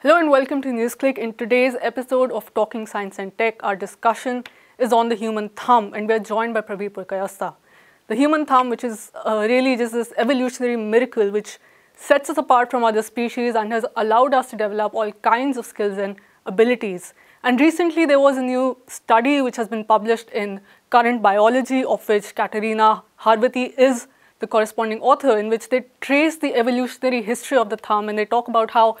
Hello and welcome to NewsClick. In today's episode of Talking Science and Tech, our discussion is on the human thumb, and we're joined by Praveen Purkayasa. The human thumb, which is uh, really just this evolutionary miracle which sets us apart from other species and has allowed us to develop all kinds of skills and abilities. And recently, there was a new study which has been published in Current Biology, of which Katerina Harvati is the corresponding author, in which they trace the evolutionary history of the thumb and they talk about how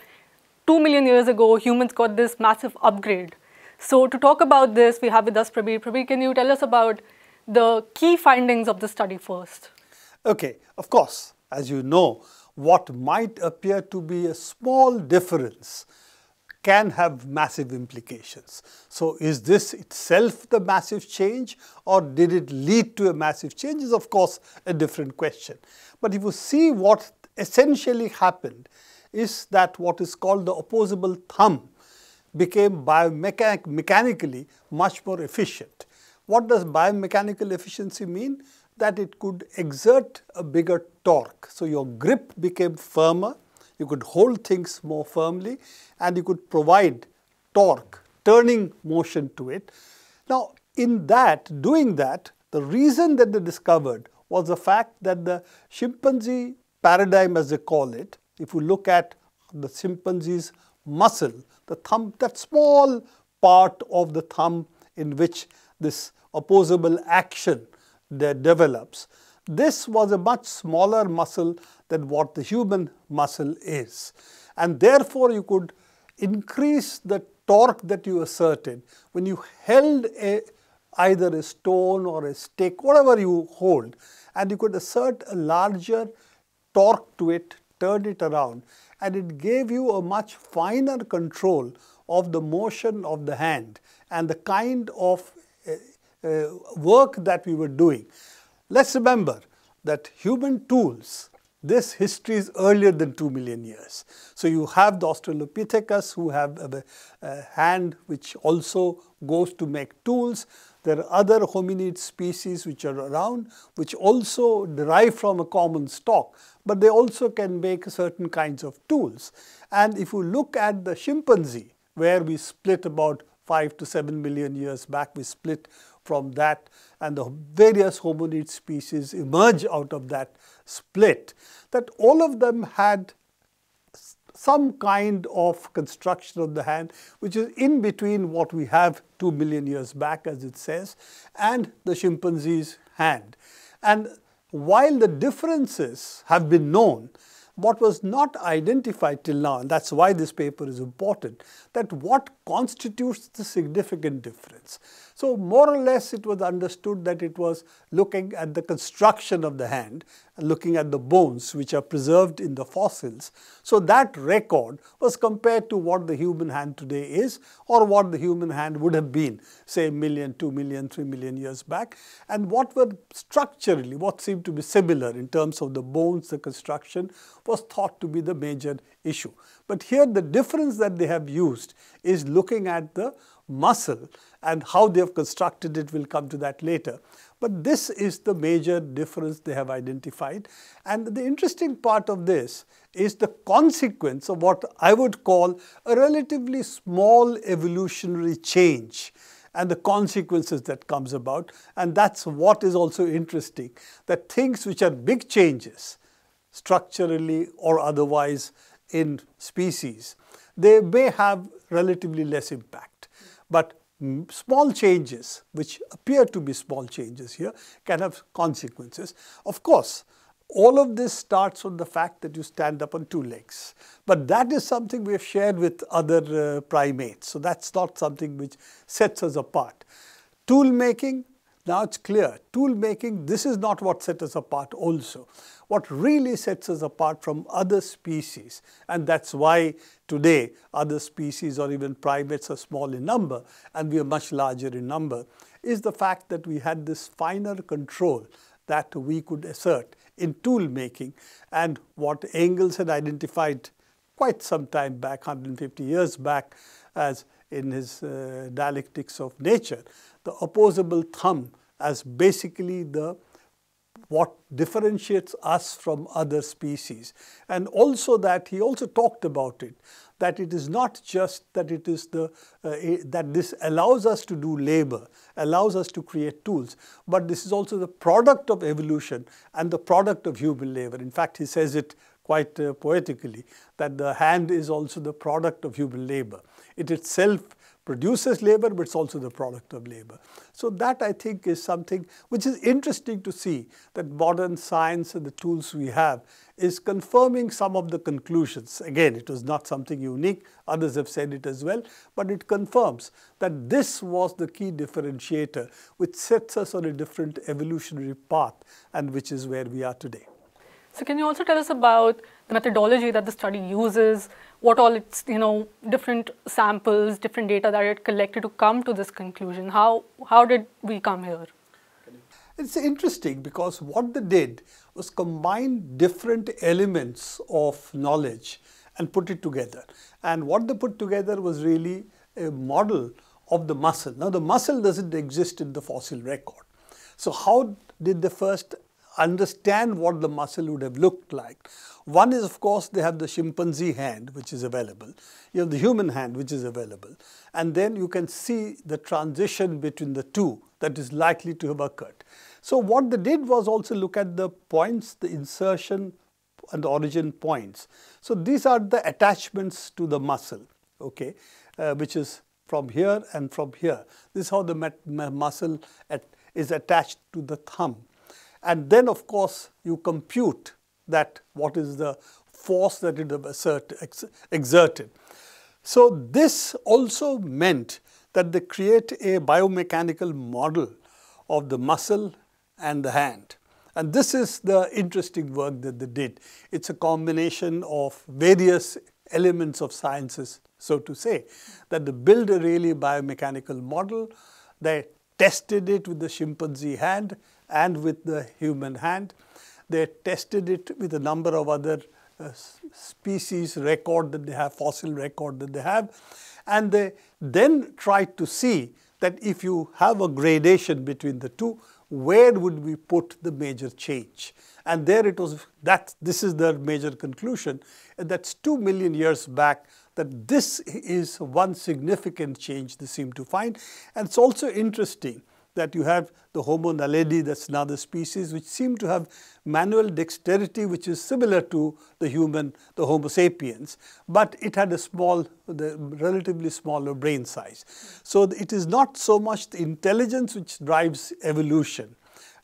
2 million years ago, humans got this massive upgrade. So to talk about this, we have with us Prabir. Prabir, can you tell us about the key findings of the study first? Okay, of course. As you know, what might appear to be a small difference can have massive implications. So is this itself the massive change or did it lead to a massive change is of course a different question. But if you see what essentially happened, is that what is called the opposable thumb became biomechanically much more efficient. What does biomechanical efficiency mean? That it could exert a bigger torque. So, your grip became firmer, you could hold things more firmly and you could provide torque, turning motion to it. Now, in that, doing that, the reason that they discovered was the fact that the chimpanzee paradigm as they call it if you look at the chimpanzee's muscle, the thumb, that small part of the thumb in which this opposable action that develops. This was a much smaller muscle than what the human muscle is. And therefore, you could increase the torque that you asserted when you held a, either a stone or a stick, whatever you hold, and you could assert a larger torque to it turned it around and it gave you a much finer control of the motion of the hand and the kind of uh, uh, work that we were doing. Let's remember that human tools, this history is earlier than 2 million years. So you have the Australopithecus who have a, a hand which also goes to make tools. There are other hominid species which are around, which also derive from a common stock, but they also can make certain kinds of tools. And if you look at the chimpanzee, where we split about 5 to 7 million years back, we split from that and the various hominid species emerge out of that split, that all of them had some kind of construction of the hand, which is in between what we have 2 million years back, as it says, and the chimpanzee's hand. And while the differences have been known, what was not identified till now, and that's why this paper is important, that what constitutes the significant difference. So more or less it was understood that it was looking at the construction of the hand, looking at the bones which are preserved in the fossils. So that record was compared to what the human hand today is or what the human hand would have been, say a million, two million, three million years back. And what were structurally, what seemed to be similar in terms of the bones, the construction, was thought to be the major issue. But here the difference that they have used is looking at the muscle and how they have constructed it, we'll come to that later. But this is the major difference they have identified. And the interesting part of this is the consequence of what I would call a relatively small evolutionary change and the consequences that comes about. And that's what is also interesting, that things which are big changes structurally or otherwise in species, they may have relatively less impact. But small changes, which appear to be small changes here, can have consequences. Of course, all of this starts from the fact that you stand up on two legs. But that is something we have shared with other uh, primates. So that's not something which sets us apart. Tool making, now it's clear, tool making, this is not what sets us apart also. What really sets us apart from other species, and that's why today other species or even primates are small in number and we are much larger in number, is the fact that we had this finer control that we could assert in tool making. And what Engels had identified quite some time back, 150 years back, as in his uh, dialectics of nature, the opposable thumb as basically the what differentiates us from other species. And also that he also talked about it, that it is not just that it is the, uh, it, that this allows us to do labor, allows us to create tools, but this is also the product of evolution and the product of human labor. In fact, he says it quite uh, poetically, that the hand is also the product of human labor. It itself produces labor, but it's also the product of labor. So that I think is something which is interesting to see that modern science and the tools we have is confirming some of the conclusions. Again, it was not something unique, others have said it as well, but it confirms that this was the key differentiator which sets us on a different evolutionary path and which is where we are today. So can you also tell us about the methodology that the study uses? what all its, you know, different samples, different data that it collected to come to this conclusion? How, how did we come here? It's interesting because what they did was combine different elements of knowledge and put it together. And what they put together was really a model of the muscle. Now, the muscle doesn't exist in the fossil record. So, how did they first understand what the muscle would have looked like. One is, of course, they have the chimpanzee hand, which is available. You have the human hand, which is available. And then you can see the transition between the two that is likely to have occurred. So what they did was also look at the points, the insertion and the origin points. So these are the attachments to the muscle, okay, uh, which is from here and from here. This is how the muscle at, is attached to the thumb. And then, of course, you compute that what is the force that it ex, exerted. So this also meant that they create a biomechanical model of the muscle and the hand. And this is the interesting work that they did. It's a combination of various elements of sciences, so to say, that they build a really biomechanical model, they tested it with the chimpanzee hand and with the human hand. They tested it with a number of other uh, species record that they have, fossil record that they have. And they then tried to see that if you have a gradation between the two, where would we put the major change? And there it was, that this is their major conclusion, that 2 million years back, that this is one significant change they seem to find. And it's also interesting that you have the Homo naledi, that's another species, which seem to have manual dexterity, which is similar to the human, the Homo sapiens, but it had a small, the relatively smaller brain size. So it is not so much the intelligence which drives evolution.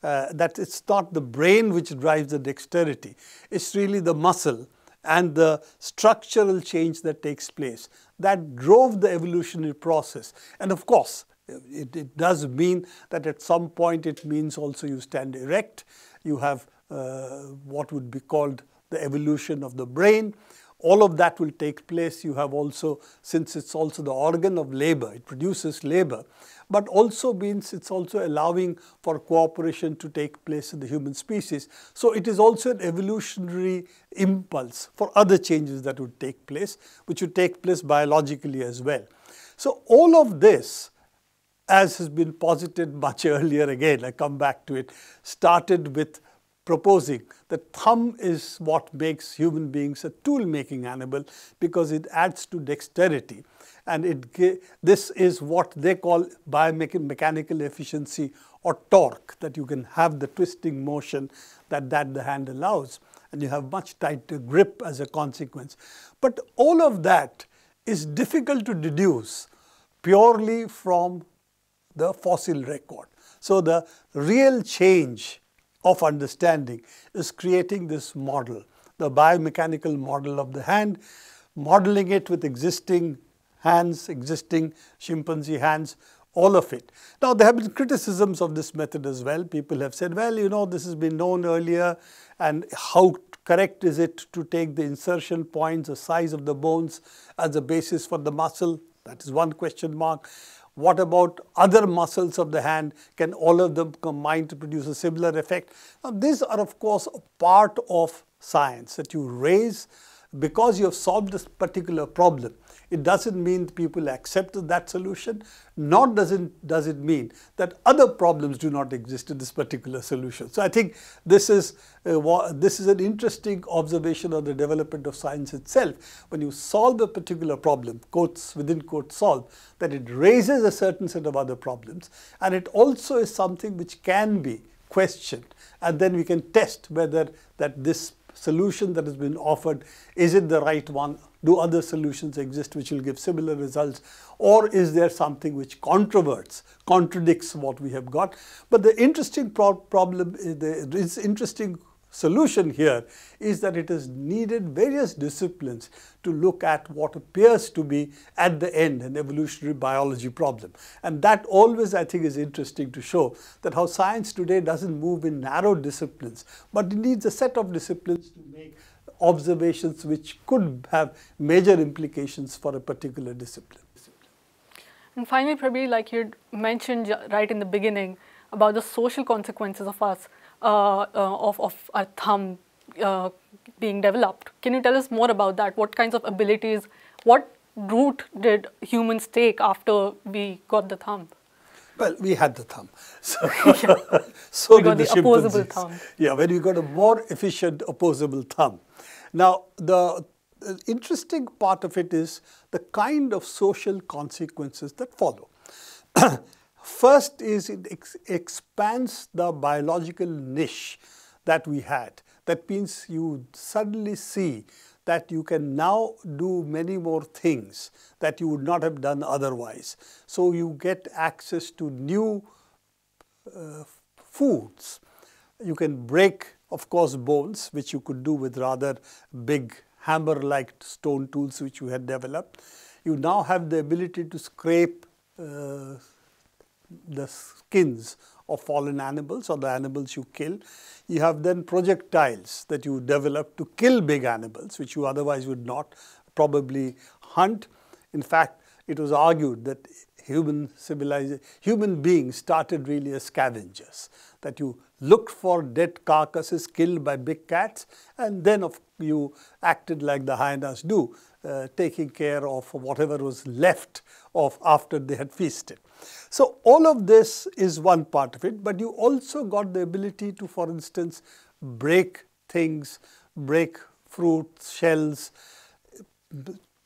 Uh, that it's not the brain which drives the dexterity, it's really the muscle and the structural change that takes place. That drove the evolutionary process. And of course, it, it does mean that at some point it means also you stand erect, you have uh, what would be called the evolution of the brain, all of that will take place. You have also, since it's also the organ of labor, it produces labor, but also means it's also allowing for cooperation to take place in the human species. So it is also an evolutionary impulse for other changes that would take place, which would take place biologically as well. So all of this, as has been posited much earlier again, I come back to it, started with proposing that thumb is what makes human beings a tool-making animal because it adds to dexterity. And it this is what they call biomechanical efficiency or torque, that you can have the twisting motion that, that the hand allows and you have much tighter grip as a consequence. But all of that is difficult to deduce purely from the fossil record. So the real change of understanding is creating this model, the biomechanical model of the hand, modeling it with existing hands, existing chimpanzee hands, all of it. Now, there have been criticisms of this method as well. People have said, well, you know, this has been known earlier and how correct is it to take the insertion points, the size of the bones as a basis for the muscle? That is one question mark. What about other muscles of the hand? Can all of them combine to produce a similar effect? Now, these are, of course, a part of science that you raise because you have solved this particular problem. It doesn't mean people accept that solution, nor does it, does it mean that other problems do not exist in this particular solution. So I think this is, uh, this is an interesting observation of the development of science itself. When you solve a particular problem, quotes within quotes solve, that it raises a certain set of other problems and it also is something which can be questioned and then we can test whether that this solution that has been offered, is it the right one? Do other solutions exist which will give similar results? Or is there something which controverts, contradicts what we have got? But the interesting pro problem, the, interesting solution here is that it is needed various disciplines to look at what appears to be at the end an evolutionary biology problem. And that always I think is interesting to show that how science today doesn't move in narrow disciplines, but it needs a set of disciplines to make observations which could have major implications for a particular discipline. And finally, probably like you mentioned right in the beginning about the social consequences of us uh, uh, of, of our thumb uh, being developed. Can you tell us more about that? What kinds of abilities, what route did humans take after we got the thumb? Well, we had the thumb. So, yeah. so we did the, the opposable thumb. Yeah, when we got a more efficient opposable thumb. Now, the interesting part of it is the kind of social consequences that follow. First is it ex expands the biological niche that we had. That means you suddenly see that you can now do many more things that you would not have done otherwise. So you get access to new uh, foods. You can break, of course, bones, which you could do with rather big hammer-like stone tools which you had developed. You now have the ability to scrape uh, the skins of fallen animals or the animals you kill. You have then projectiles that you develop to kill big animals, which you otherwise would not probably hunt. In fact, it was argued that human civilization, human beings started really as scavengers, that you looked for dead carcasses killed by big cats, and then of you acted like the hyenas do, uh, taking care of whatever was left of after they had feasted. So all of this is one part of it, but you also got the ability to, for instance, break things, break fruit shells,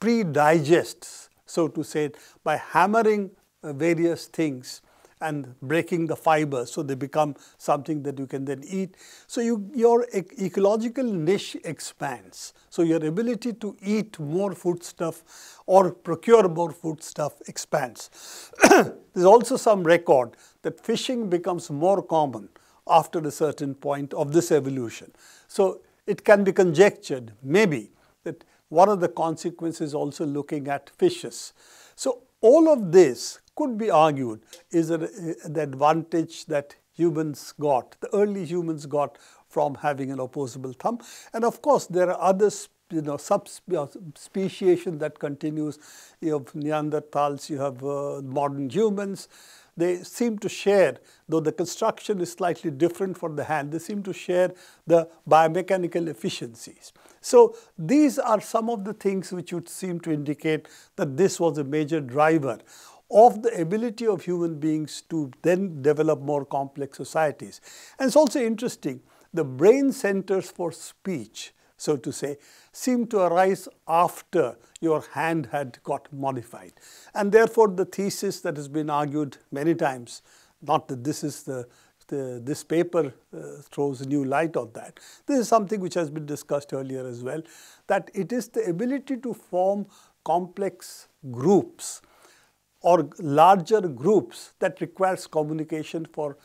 pre-digests, so to say, by hammering uh, various things and breaking the fiber so they become something that you can then eat. So you, your ec ecological niche expands. So your ability to eat more foodstuff or procure more foodstuff expands. There's also some record that fishing becomes more common after a certain point of this evolution. So it can be conjectured maybe that what are the consequences also looking at fishes? So all of this could be argued is the advantage that humans got, the early humans got from having an opposable thumb. And of course, there are other you know, subspeciation uh, that continues. You have Neanderthals, you have uh, modern humans. They seem to share, though the construction is slightly different for the hand, they seem to share the biomechanical efficiencies. So these are some of the things which would seem to indicate that this was a major driver of the ability of human beings to then develop more complex societies. And it's also interesting, the brain centers for speech, so to say, seem to arise after your hand had got modified. And therefore, the thesis that has been argued many times, not that this is the the, this paper uh, throws new light on that. This is something which has been discussed earlier as well, that it is the ability to form complex groups or larger groups that requires communication for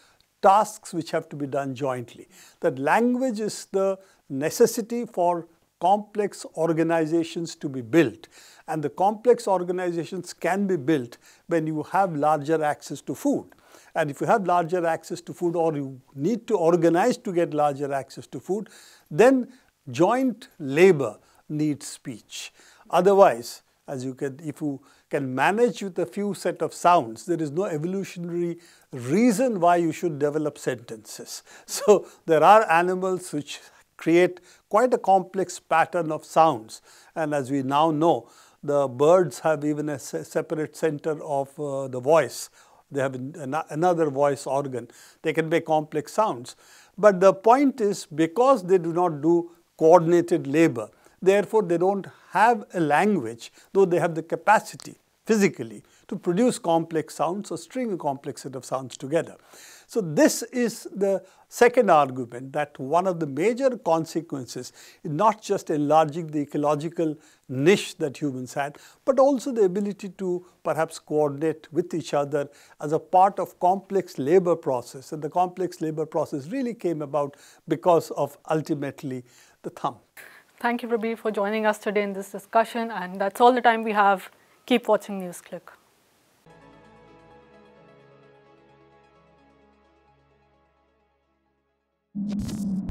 tasks which have to be done jointly. That language is the necessity for complex organizations to be built. And the complex organizations can be built when you have larger access to food. And if you have larger access to food or you need to organize to get larger access to food, then joint labor needs speech. Otherwise, as you can, if you can manage with a few set of sounds, there is no evolutionary reason why you should develop sentences. So there are animals which create quite a complex pattern of sounds. And as we now know, the birds have even a separate center of uh, the voice they have an, another voice organ. They can make complex sounds. But the point is because they do not do coordinated labor, therefore they don't have a language, though they have the capacity physically to produce complex sounds or string a complex set of sounds together. So this is the second argument that one of the major consequences is not just enlarging the ecological niche that humans had, but also the ability to perhaps coordinate with each other as a part of complex labor process. And the complex labor process really came about because of ultimately the thumb. Thank you, Rabi, for joining us today in this discussion. And that's all the time we have. Keep watching NewsClick. Thank you.